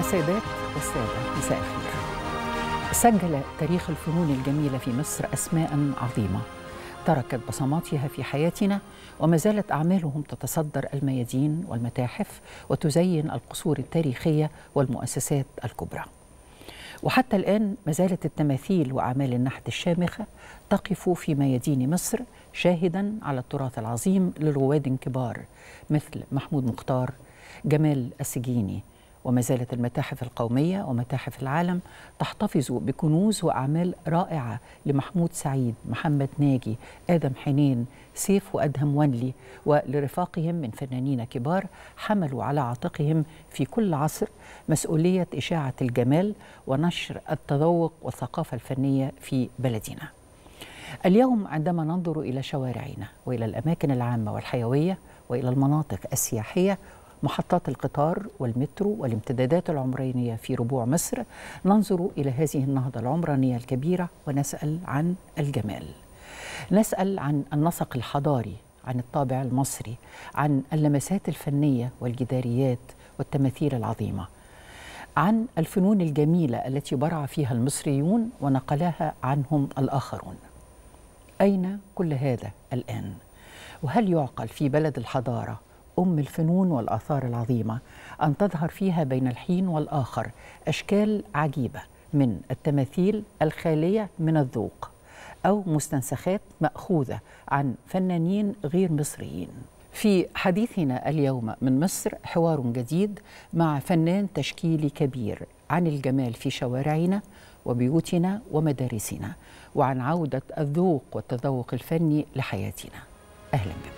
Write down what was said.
السيدات والسادة مساء الخير سجل تاريخ الفنون الجميلة في مصر أسماء عظيمة تركت بصماتها في حياتنا وما زالت أعمالهم تتصدر الميادين والمتاحف وتزين القصور التاريخية والمؤسسات الكبرى وحتى الآن ما زالت التماثيل وأعمال النحت الشامخة تقف في ميادين مصر شاهدا على التراث العظيم لرواد كبار مثل محمود مختار جمال السجيني وما زالت المتاحف القومية ومتاحف العالم تحتفظ بكنوز وأعمال رائعة لمحمود سعيد، محمد ناجي، آدم حنين، سيف وأدهم ونلي ولرفاقهم من فنانين كبار حملوا على عاتقهم في كل عصر مسؤولية إشاعة الجمال ونشر التذوق والثقافة الفنية في بلدنا. اليوم عندما ننظر إلى شوارعنا وإلى الأماكن العامة والحيوية وإلى المناطق السياحية محطات القطار والمترو والامتدادات العمرانية في ربوع مصر ننظر إلى هذه النهضة العمرانية الكبيرة ونسأل عن الجمال نسأل عن النسق الحضاري عن الطابع المصري عن اللمسات الفنية والجداريات والتماثيل العظيمة عن الفنون الجميلة التي برع فيها المصريون ونقلها عنهم الآخرون أين كل هذا الآن؟ وهل يعقل في بلد الحضارة أم الفنون والآثار العظيمة أن تظهر فيها بين الحين والآخر أشكال عجيبة من التماثيل الخالية من الذوق أو مستنسخات مأخوذة عن فنانين غير مصريين في حديثنا اليوم من مصر حوار جديد مع فنان تشكيلي كبير عن الجمال في شوارعنا وبيوتنا ومدارسنا وعن عودة الذوق والتذوق الفني لحياتنا أهلا بكم